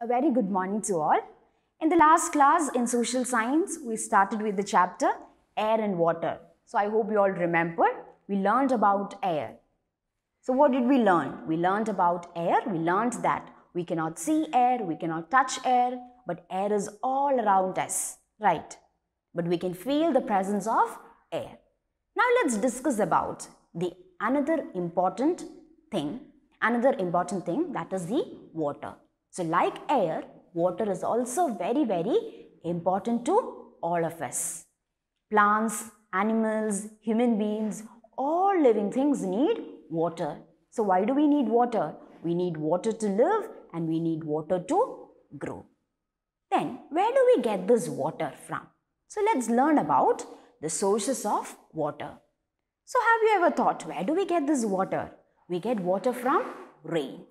A very good morning to all. In the last class in social science, we started with the chapter air and water. So I hope you all remember, we learned about air. So what did we learn? We learned about air. We learned that we cannot see air, we cannot touch air, but air is all around us, right? But we can feel the presence of air. Now let's discuss about the another important thing, another important thing that is the water. So like air, water is also very, very important to all of us. Plants, animals, human beings, all living things need water. So why do we need water? We need water to live and we need water to grow. Then where do we get this water from? So let's learn about the sources of water. So have you ever thought where do we get this water? We get water from rain.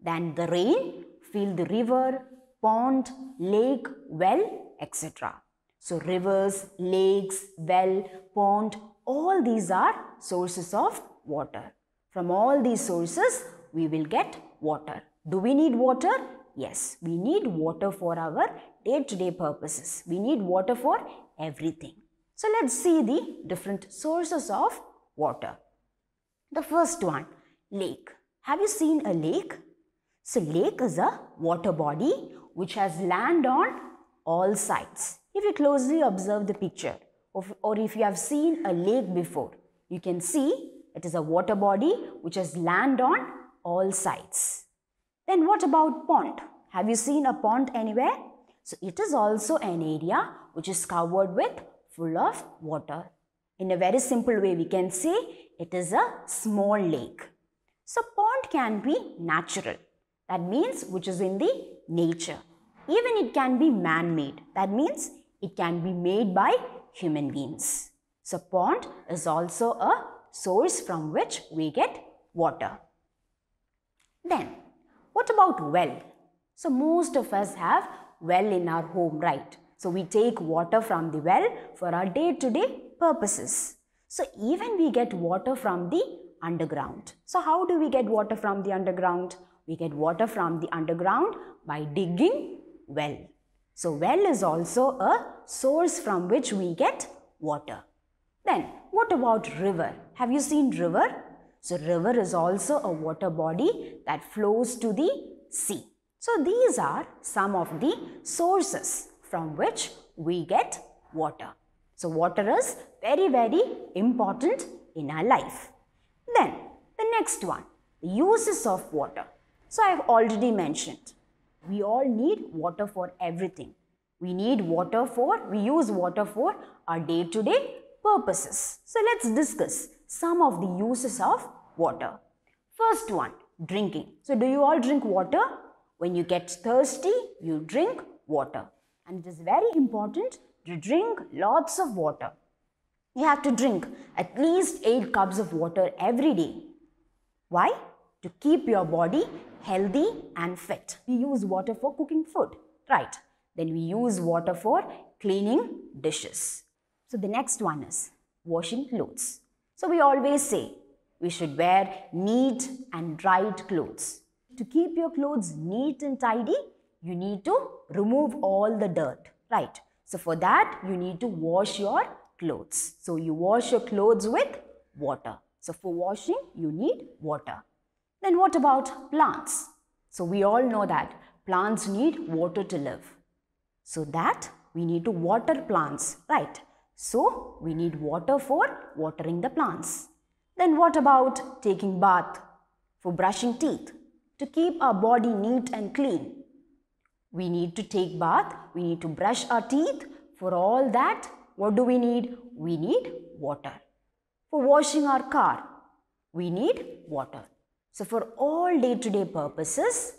Then the rain the river, pond, lake, well, etc. So rivers, lakes, well, pond, all these are sources of water. From all these sources, we will get water. Do we need water? Yes, we need water for our day-to-day -day purposes. We need water for everything. So let's see the different sources of water. The first one, lake. Have you seen a lake? So lake is a water body which has land on all sides. If you closely observe the picture or if you have seen a lake before, you can see it is a water body which has land on all sides. Then what about pond? Have you seen a pond anywhere? So it is also an area which is covered with full of water. In a very simple way, we can say it is a small lake. So pond can be natural that means which is in the nature. Even it can be man-made. That means it can be made by human beings. So pond is also a source from which we get water. Then what about well? So most of us have well in our home, right? So we take water from the well for our day-to-day -day purposes. So even we get water from the underground. So how do we get water from the underground? We get water from the underground by digging well. So well is also a source from which we get water. Then what about river? Have you seen river? So river is also a water body that flows to the sea. So these are some of the sources from which we get water. So water is very, very important in our life. Then the next one, the uses of water. So I've already mentioned, we all need water for everything. We need water for, we use water for our day-to-day purposes. So let's discuss some of the uses of water. First one, drinking. So do you all drink water? When you get thirsty, you drink water. And it is very important to drink lots of water. You have to drink at least 8 cups of water every day. Why? to keep your body healthy and fit. We use water for cooking food, right? Then we use water for cleaning dishes. So the next one is washing clothes. So we always say we should wear neat and dried clothes. To keep your clothes neat and tidy, you need to remove all the dirt, right? So for that, you need to wash your clothes. So you wash your clothes with water. So for washing, you need water. Then what about plants? So we all know that plants need water to live. So that we need to water plants, right? So we need water for watering the plants. Then what about taking bath? For brushing teeth, to keep our body neat and clean. We need to take bath, we need to brush our teeth. For all that, what do we need? We need water. For washing our car, we need water. So for all day-to-day purposes,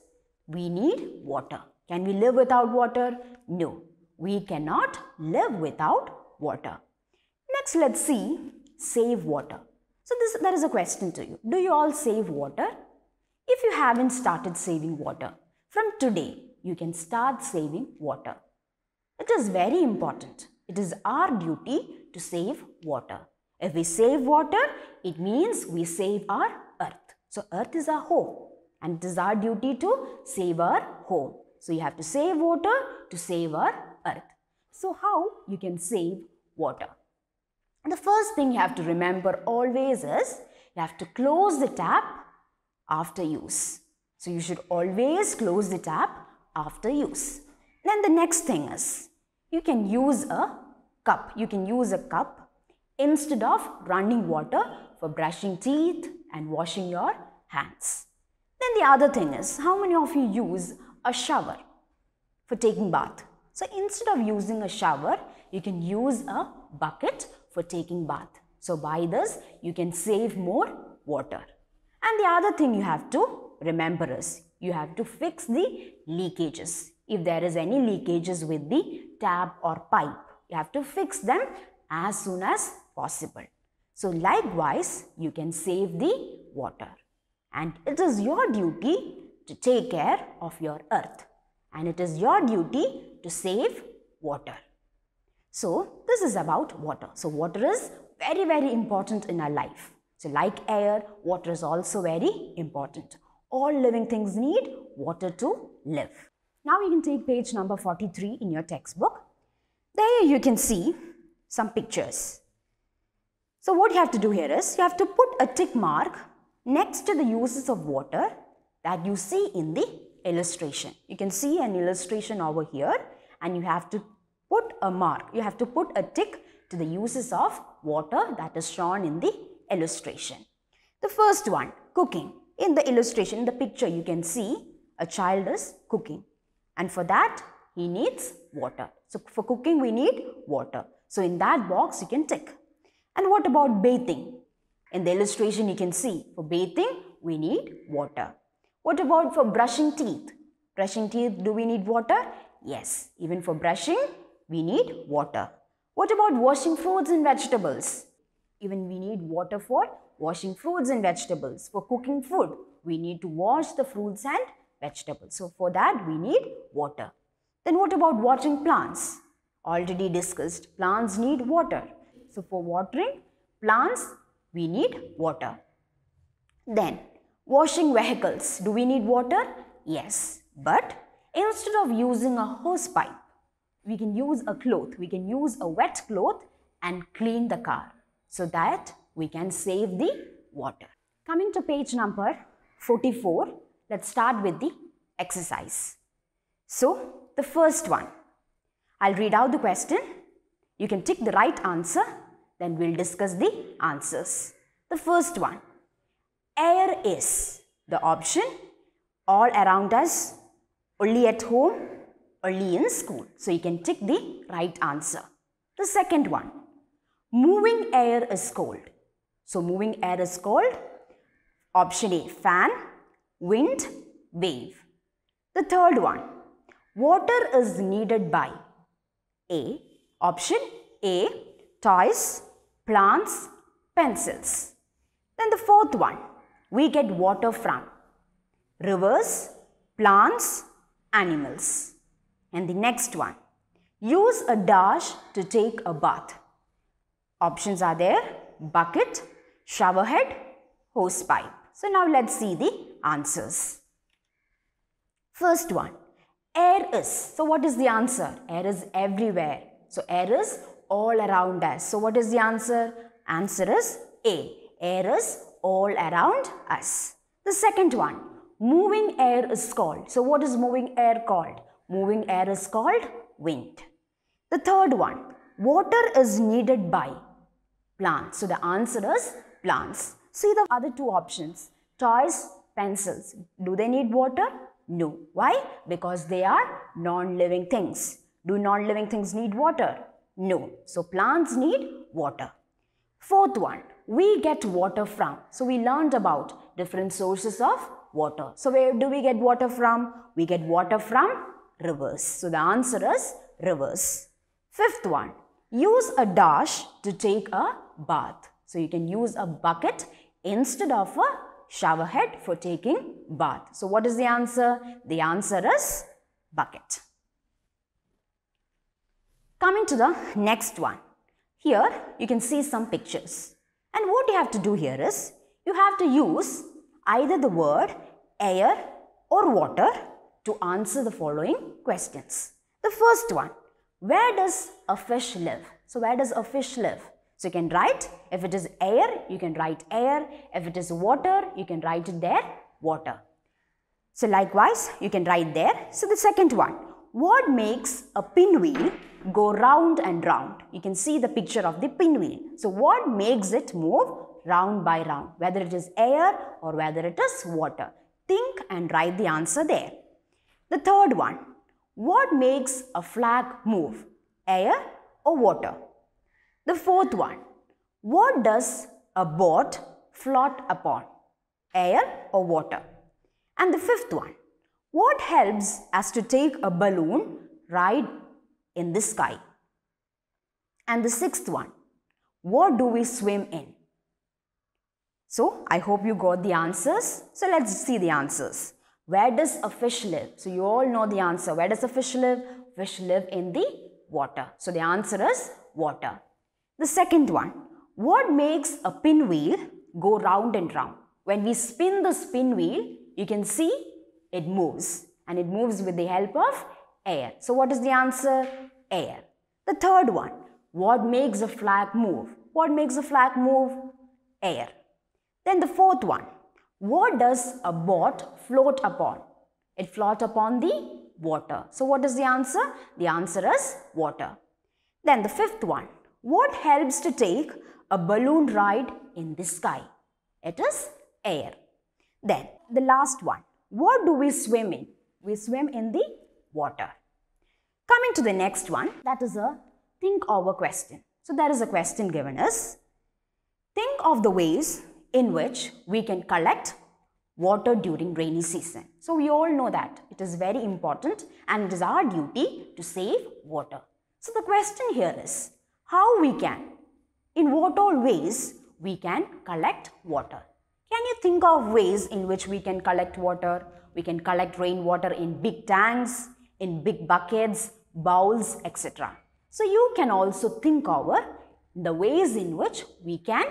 we need water. Can we live without water? No, we cannot live without water. Next, let's see save water. So this, there is a question to you. Do you all save water? If you haven't started saving water, from today, you can start saving water. It is very important. It is our duty to save water. If we save water, it means we save our so earth is our home and it is our duty to save our home. So you have to save water to save our earth. So how you can save water? the first thing you have to remember always is you have to close the tap after use. So you should always close the tap after use. Then the next thing is you can use a cup. You can use a cup instead of running water for brushing teeth and washing your hands. Then the other thing is how many of you use a shower for taking bath? So instead of using a shower, you can use a bucket for taking bath. So by this, you can save more water. And the other thing you have to remember is you have to fix the leakages. If there is any leakages with the tap or pipe, you have to fix them as soon as possible. So likewise, you can save the water and it is your duty to take care of your earth and it is your duty to save water. So this is about water. So water is very, very important in our life. So like air, water is also very important. All living things need water to live. Now you can take page number 43 in your textbook. There you can see some pictures. So what you have to do here is you have to put a tick mark next to the uses of water that you see in the illustration. You can see an illustration over here and you have to put a mark. You have to put a tick to the uses of water that is shown in the illustration. The first one, cooking. In the illustration, in the picture, you can see a child is cooking. And for that, he needs water. So for cooking, we need water. So in that box, you can tick. And what about bathing? In the illustration, you can see for bathing, we need water. What about for brushing teeth? Brushing teeth, do we need water? Yes, even for brushing, we need water. What about washing fruits and vegetables? Even we need water for washing fruits and vegetables. For cooking food, we need to wash the fruits and vegetables. So for that, we need water. Then what about watering plants? Already discussed, plants need water. So for watering, plants we need water. Then washing vehicles, do we need water? Yes, but instead of using a hose pipe, we can use a cloth, we can use a wet cloth and clean the car so that we can save the water. Coming to page number 44, let's start with the exercise. So, the first one, I'll read out the question. You can tick the right answer then we'll discuss the answers. The first one, air is the option all around us, only at home, only in school. So you can tick the right answer. The second one, moving air is cold. So moving air is cold. Option A, fan, wind, wave. The third one, water is needed by A. Option A, toys, plants, pencils. Then the fourth one, we get water from rivers, plants, animals. And the next one, use a dash to take a bath. Options are there, bucket, shower head, hose pipe. So now let's see the answers. First one, air is. So what is the answer? Air is everywhere. So air is all around us. So what is the answer? Answer is A. Air is all around us. The second one, moving air is called. So what is moving air called? Moving air is called wind. The third one, water is needed by plants. So the answer is plants. See the other two options, toys, pencils. Do they need water? No. Why? Because they are non-living things. Do non-living things need water? No. So plants need water. Fourth one, we get water from. So we learned about different sources of water. So where do we get water from? We get water from rivers. So the answer is rivers. Fifth one, use a dash to take a bath. So you can use a bucket instead of a shower head for taking bath. So what is the answer? The answer is bucket. Coming to the next one. Here you can see some pictures. And what you have to do here is, you have to use either the word air or water to answer the following questions. The first one, where does a fish live? So where does a fish live? So you can write, if it is air, you can write air. If it is water, you can write there, water. So likewise, you can write there. So the second one, what makes a pinwheel go round and round? You can see the picture of the pinwheel. So what makes it move round by round, whether it is air or whether it is water? Think and write the answer there. The third one, what makes a flag move, air or water? The fourth one, what does a boat float upon, air or water? And the fifth one, what helps us to take a balloon ride in the sky? And the sixth one, what do we swim in? So I hope you got the answers. So let's see the answers. Where does a fish live? So you all know the answer. Where does a fish live? Fish live in the water. So the answer is water. The second one, what makes a pinwheel go round and round? When we spin the wheel, you can see it moves and it moves with the help of air. So what is the answer? Air. The third one, what makes a flag move? What makes a flag move? Air. Then the fourth one, what does a boat float upon? It floats upon the water. So what is the answer? The answer is water. Then the fifth one, what helps to take a balloon ride in the sky? It is air. Then the last one, what do we swim in? We swim in the water. Coming to the next one, that is a think over question. So there is a question given us. Think of the ways in which we can collect water during rainy season. So we all know that it is very important and it is our duty to save water. So the question here is how we can, in what all ways we can collect water. Can you think of ways in which we can collect water? We can collect rainwater in big tanks, in big buckets, bowls, etc. So you can also think over uh, the ways in which we can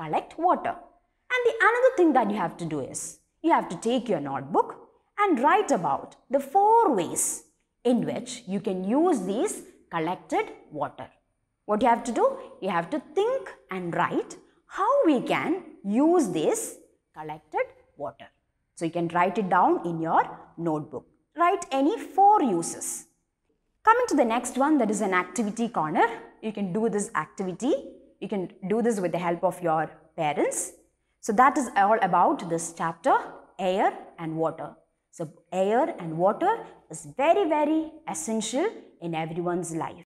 collect water. And the another thing that you have to do is, you have to take your notebook and write about the four ways in which you can use these collected water. What you have to do? You have to think and write how we can use this collected water. So you can write it down in your notebook. Write any four uses. Coming to the next one that is an activity corner. You can do this activity. You can do this with the help of your parents. So that is all about this chapter air and water. So air and water is very very essential in everyone's life.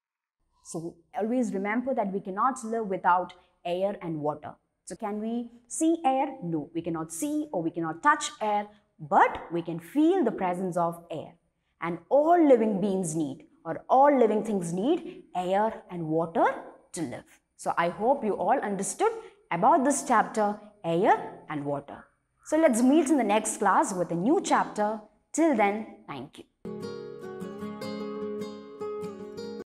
So always remember that we cannot live without air and water. So can we see air? No, we cannot see or we cannot touch air, but we can feel the presence of air. And all living beings need or all living things need air and water to live. So I hope you all understood about this chapter, air and water. So let's meet in the next class with a new chapter. Till then, thank you.